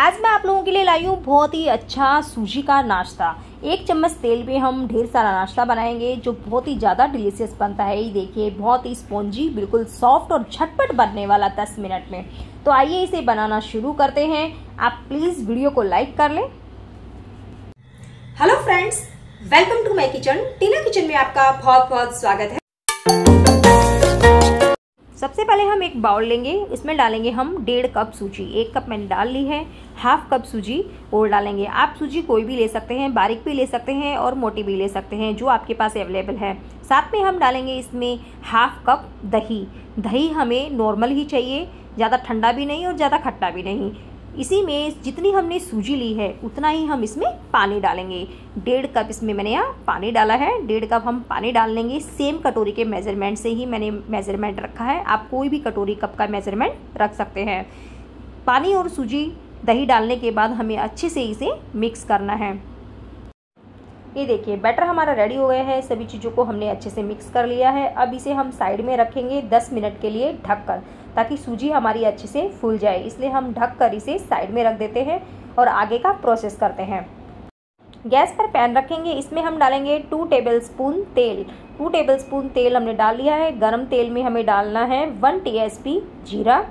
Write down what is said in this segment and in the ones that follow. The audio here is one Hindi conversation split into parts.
आज मैं आप लोगों के लिए लाई हूँ बहुत ही अच्छा सूजी का नाश्ता एक चम्मच तेल में हम ढेर सारा नाश्ता बनाएंगे जो बहुत ही ज़्यादा डिलीशियस बनता है ये देखिए बहुत ही स्पॉन्जी बिल्कुल सॉफ्ट और झटपट बनने वाला दस मिनट में तो आइए इसे बनाना शुरू करते हैं आप प्लीज़ वीडियो को लाइक कर लें hello friends welcome to my kitchen Tina kitchen में आपका बहुत बहुत स्वागत है सबसे पहले हम एक बाउल लेंगे इसमें डालेंगे हम डेढ़ कप सूजी एक कप मैंने डाल ली है हाफ कप सूजी और डालेंगे आप सूजी कोई भी ले सकते हैं बारीक भी ले सकते हैं और मोटी भी ले सकते हैं जो आपके पास अवेलेबल है साथ में हम डालेंगे इसमें हाफ कप दही दही हमें नॉर्मल ही चाहिए ज़्यादा ठंडा भी नहीं और ज़्यादा खट्टा भी नहीं इसी में जितनी हमने सूजी ली है उतना ही हम इसमें पानी डालेंगे डेढ़ कप इसमें मैंने यहाँ पानी डाला है डेढ़ कप हम पानी डाल लेंगे सेम कटोरी के मेज़रमेंट से ही मैंने मेज़रमेंट रखा है आप कोई भी कटोरी कप का मेज़रमेंट रख सकते हैं पानी और सूजी दही डालने के बाद हमें अच्छे से इसे मिक्स करना है ये देखिए बैटर हमारा रेडी हो गया है सभी चीज़ों को हमने अच्छे से मिक्स कर लिया है अब इसे हम साइड में रखेंगे 10 मिनट के लिए ढककर ताकि सूजी हमारी अच्छे से फूल जाए इसलिए हम ढक कर इसे साइड में रख देते हैं और आगे का प्रोसेस करते हैं गैस पर पैन रखेंगे इसमें हम डालेंगे टू टेबल स्पून तेल टू टेबल स्पून तेल हमने डाल लिया है गरम तेल में हमें डालना है वन टी जीरा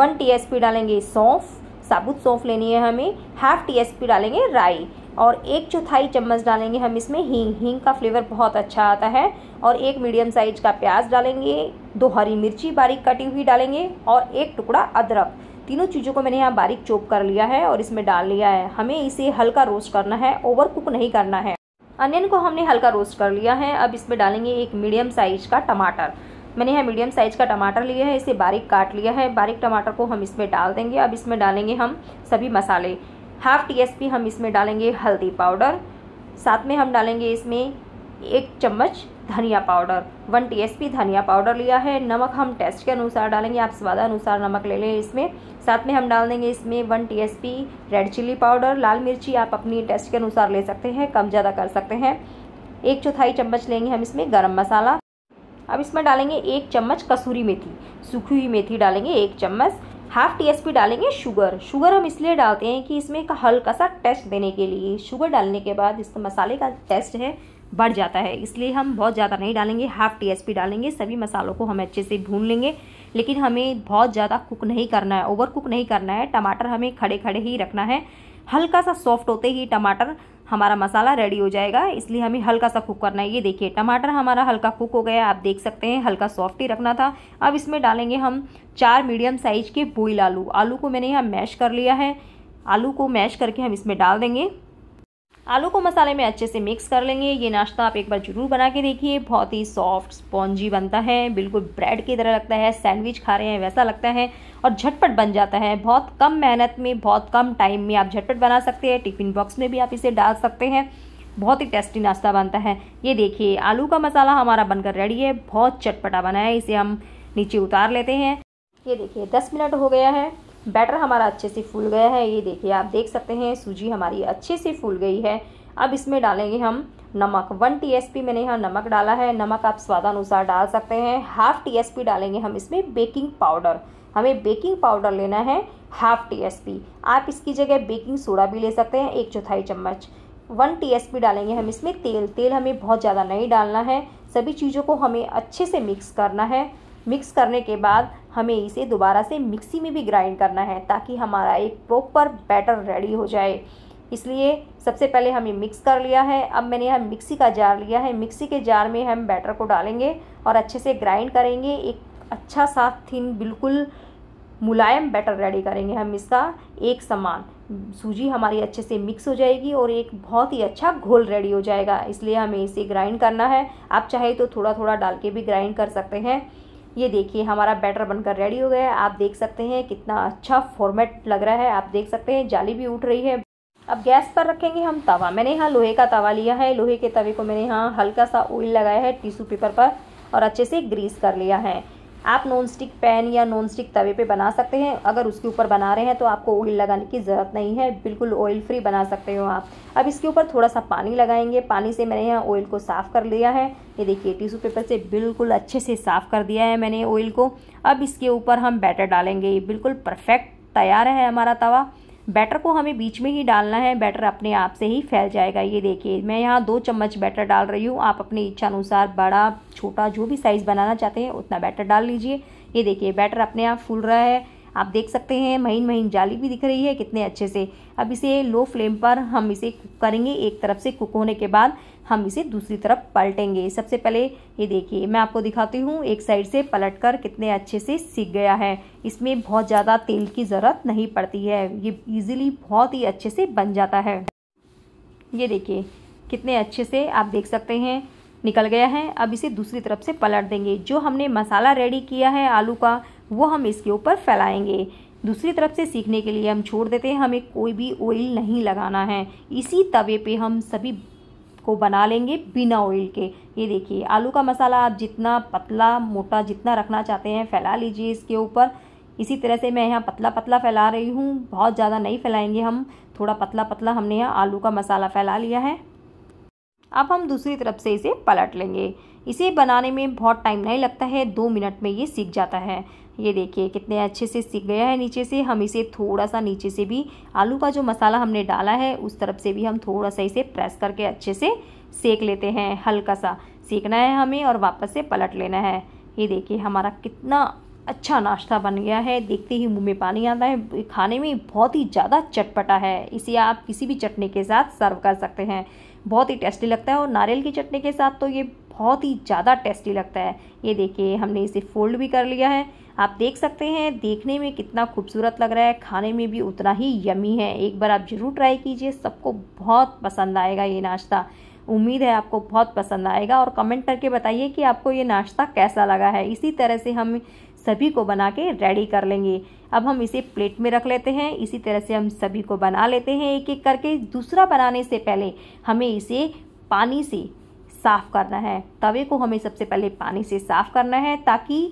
वन टी डालेंगे सौंफ साबुत सौंफ लेनी है हमें हाफ टी डालेंगे राई और एक चौथाई चम्मच डालेंगे हम इसमें हींग हींग का फ्लेवर बहुत अच्छा आता है और एक मीडियम साइज का प्याज डालेंगे दो हरी मिर्ची बारीक कटी हुई डालेंगे और एक टुकड़ा अदरक तीनों चीज़ों को मैंने यहाँ बारीक चोप कर लिया है और इसमें डाल लिया है हमें इसे हल्का रोस्ट करना है ओवर कुक नहीं करना है अनियन को हमने हल्का रोस्ट कर लिया है अब इसमें डालेंगे एक मीडियम साइज का टमाटर मैंने यहाँ मीडियम साइज का टमाटर लिया है इसे बारीक काट लिया है बारीक टमाटर को हम इसमें डाल देंगे अब इसमें डालेंगे हम सभी मसाले हाफ टीएसपी हम इसमें डालेंगे हल्दी पाउडर साथ में हम डालेंगे इसमें एक चम्मच धनिया पाउडर वन टीएसपी धनिया पाउडर लिया है नमक हम टेस्ट के अनुसार डालेंगे आप स्वादानुसार नमक ले लें इसमें साथ में हम डाल देंगे इसमें one TSP red chili powder लाल मिर्ची आप अपनी टेस्ट के अनुसार ले सकते हैं कम ज़्यादा कर सकते हैं एक चौथाई चम्मच लेंगे हम इसमें गर्म मसाला अब इसमें डालेंगे एक चम्मच कसूरी मेथी सूखी हुई मेथी डालेंगे एक चम्मच हाफ टीएसपी डालेंगे शुगर शुगर हम इसलिए डालते हैं कि इसमें एक हल्का सा टेस्ट देने के लिए शुगर डालने के बाद इस मसाले का टेस्ट है बढ़ जाता है इसलिए हम बहुत ज़्यादा नहीं डालेंगे हाफ टीएसपी डालेंगे सभी मसालों को हम अच्छे से भून लेंगे लेकिन हमें बहुत ज़्यादा कुक नहीं करना है ओवर कुक नहीं करना है टमाटर हमें खड़े खड़े ही रखना है हल्का सा सॉफ्ट होते ही टमाटर हमारा मसाला रेडी हो जाएगा इसलिए हमें हल्का सा कुक करना है ये देखिए टमाटर हमारा हल्का कुक हो गया आप देख सकते हैं हल्का सॉफ्ट ही रखना था अब इसमें डालेंगे हम चार मीडियम साइज के बोइल आलू आलू को मैंने यहाँ मैश कर लिया है आलू को मैश करके हम इसमें डाल देंगे आलू को मसाले में अच्छे से मिक्स कर लेंगे ये नाश्ता आप एक बार ज़रूर बना के देखिए बहुत ही सॉफ्ट स्पॉन्जी बनता है बिल्कुल ब्रेड की तरह लगता है सैंडविच खा रहे हैं वैसा लगता है और झटपट बन जाता है बहुत कम मेहनत में बहुत कम टाइम में आप झटपट बना सकते हैं टिफ़िन बॉक्स में भी आप इसे डाल सकते हैं बहुत ही टेस्टी नाश्ता बनता है ये देखिए आलू का मसाला हमारा बनकर रेडी है बहुत चटपटा बना है इसे हम नीचे उतार लेते हैं ये देखिए दस मिनट हो गया है बैटर हमारा अच्छे से फूल गया है ये देखिए आप देख सकते हैं सूजी हमारी अच्छे से फूल गई है अब इसमें डालेंगे हम नमक वन टीएसपी मैंने यहाँ नमक डाला है नमक आप स्वादानुसार डाल सकते हैं हाफ टीएसपी डालेंगे हम इसमें बेकिंग पाउडर हमें बेकिंग पाउडर लेना है हाफ टीएसपी आप इसकी जगह बेकिंग सोडा भी ले सकते हैं एक चौथाई चम्मच वन टीएसपी डालेंगे हम इसमें तेल तेल हमें बहुत ज़्यादा नहीं डालना है सभी चीज़ों को हमें अच्छे से मिक्स करना है मिक्स करने के बाद हमें इसे दोबारा से मिक्सी में भी ग्राइंड करना है ताकि हमारा एक प्रॉपर बैटर रेडी हो जाए इसलिए सबसे पहले हमें मिक्स कर लिया है अब मैंने यहाँ मिक्सी का जार लिया है मिक्सी के जार में हम बैटर को डालेंगे और अच्छे से ग्राइंड करेंगे एक अच्छा सा थिन बिल्कुल मुलायम बैटर रेडी करेंगे हम इसका एक समान सूजी हमारी अच्छे से मिक्स हो जाएगी और एक बहुत ही अच्छा घोल रेडी हो जाएगा इसलिए हमें इसे ग्राइंड करना है आप चाहे तो थोड़ा थोड़ा डाल के भी ग्राइंड कर सकते हैं ये देखिए हमारा बैटर बनकर रेडी हो गया है आप देख सकते हैं कितना अच्छा फॉर्मेट लग रहा है आप देख सकते हैं जाली भी उठ रही है अब गैस पर रखेंगे हम तवा मैंने यहाँ लोहे का तवा लिया है लोहे के तवे को मैंने यहाँ हल्का सा ऑयल लगाया है टिश्यू पेपर पर और अच्छे से ग्रीस कर लिया है आप नॉन स्टिक पैन या नॉन स्टिक तवे पे बना सकते हैं अगर उसके ऊपर बना रहे हैं तो आपको ऑयल लगाने की ज़रूरत नहीं है बिल्कुल ऑयल फ्री बना सकते हो आप अब इसके ऊपर थोड़ा सा पानी लगाएंगे पानी से मैंने यहाँ ऑयल को साफ़ कर लिया है ये देखिए टिशू पेपर से बिल्कुल अच्छे से साफ़ कर दिया है मैंने ऑयल को अब इसके ऊपर हम बैटर डालेंगे बिल्कुल परफेक्ट तैयार है हमारा तवा बैटर को हमें बीच में ही डालना है बैटर अपने आप से ही फैल जाएगा ये देखिए मैं यहाँ दो चम्मच बैटर डाल रही हूँ आप अपनी इच्छा अनुसार बड़ा छोटा जो भी साइज़ बनाना चाहते हैं उतना बैटर डाल लीजिए ये देखिए बैटर अपने आप फूल रहा है आप देख सकते हैं महीन महीन जाली भी दिख रही है कितने अच्छे से अब इसे लो फ्लेम पर हम इसे कुक करेंगे एक तरफ से कुक होने के बाद हम इसे दूसरी तरफ पलटेंगे सबसे पहले ये देखिए मैं आपको दिखाती हूँ एक साइड से पलट कर कितने अच्छे से सीख गया है इसमें बहुत ज़्यादा तेल की ज़रूरत नहीं पड़ती है ये ईजिली बहुत ही अच्छे से बन जाता है ये देखिए कितने अच्छे से आप देख सकते हैं निकल गया है अब इसे दूसरी तरफ से पलट देंगे जो हमने मसाला रेडी किया है आलू का वो हम इसके ऊपर फैलाएंगे दूसरी तरफ से सीखने के लिए हम छोड़ देते हैं हमें कोई भी ऑयल नहीं लगाना है इसी तवे पे हम सभी को बना लेंगे बिना ऑयल के ये देखिए आलू का मसाला आप जितना पतला मोटा जितना रखना चाहते हैं फैला लीजिए इसके ऊपर इसी तरह से मैं यहाँ पतला पतला फैला रही हूँ बहुत ज़्यादा नहीं फैलाएंगे हम थोड़ा पतला पतला हमने यहाँ आलू का मसाला फैला लिया है अब हम दूसरी तरफ से इसे पलट लेंगे इसे बनाने में बहुत टाइम नहीं लगता है दो मिनट में ये सीख जाता है ये देखिए कितने अच्छे से सीख गया है नीचे से हम इसे थोड़ा सा नीचे से भी आलू का जो मसाला हमने डाला है उस तरफ से भी हम थोड़ा सा इसे प्रेस करके अच्छे से सेक लेते हैं हल्का सा सीखना है हमें और वापस से पलट लेना है ये देखिए हमारा कितना अच्छा नाश्ता बन गया है देखते ही मुंह में पानी आता है खाने में बहुत ही ज़्यादा चटपटा है इसे आप किसी भी चटनी के साथ सर्व कर सकते हैं बहुत ही टेस्टी लगता है और नारियल की चटनी के साथ तो ये बहुत ही ज़्यादा टेस्टी लगता है ये देखिए हमने इसे फोल्ड भी कर लिया है आप देख सकते हैं देखने में कितना खूबसूरत लग रहा है खाने में भी उतना ही यमी है एक बार आप ज़रूर ट्राई कीजिए सबको बहुत पसंद आएगा ये नाश्ता उम्मीद है आपको बहुत पसंद आएगा और कमेंट करके बताइए कि आपको ये नाश्ता कैसा लगा है इसी तरह से हम सभी को बना के रेडी कर लेंगे अब हम इसे प्लेट में रख लेते हैं इसी तरह से हम सभी को बना लेते हैं एक एक करके दूसरा बनाने से पहले हमें इसे पानी से साफ़ करना है तवे को हमें सबसे पहले पानी से साफ़ करना है ताकि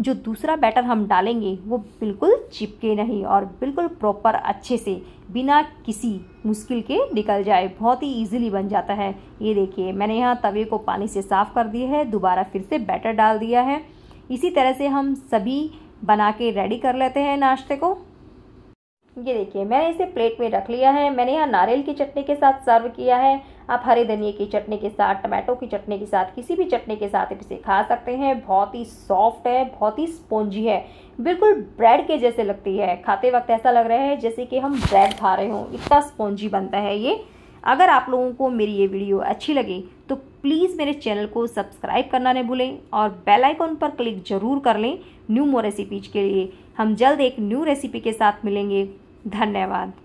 जो दूसरा बैटर हम डालेंगे वो बिल्कुल चिपके नहीं और बिल्कुल प्रॉपर अच्छे से बिना किसी मुश्किल के निकल जाए बहुत ही इजीली बन जाता है ये देखिए मैंने यहाँ तवे को पानी से साफ़ कर दिया है दोबारा फिर से बैटर डाल दिया है इसी तरह से हम सभी बना के रेडी कर लेते हैं नाश्ते को ये देखिए मैंने इसे प्लेट में रख लिया है मैंने यहाँ नारियल की चटनी के साथ सर्व किया है आप हरे धनिए की चटनी के साथ टमाटो की चटनी के साथ किसी भी चटनी के साथ इसे खा सकते हैं बहुत ही सॉफ्ट है बहुत ही स्पॉन्जी है बिल्कुल ब्रेड के जैसे लगती है खाते वक्त ऐसा लग रहा है जैसे कि हम ब्रेड खा रहे हों इतना स्पॉन्जी बनता है ये अगर आप लोगों को मेरी ये वीडियो अच्छी लगे तो प्लीज़ मेरे चैनल को सब्सक्राइब करना नहीं भूलें और बेल आइकॉन पर क्लिक जरूर कर लें न्यू मोर रेसिपीज के लिए हम जल्द एक न्यू रेसिपी के साथ मिलेंगे धन्यवाद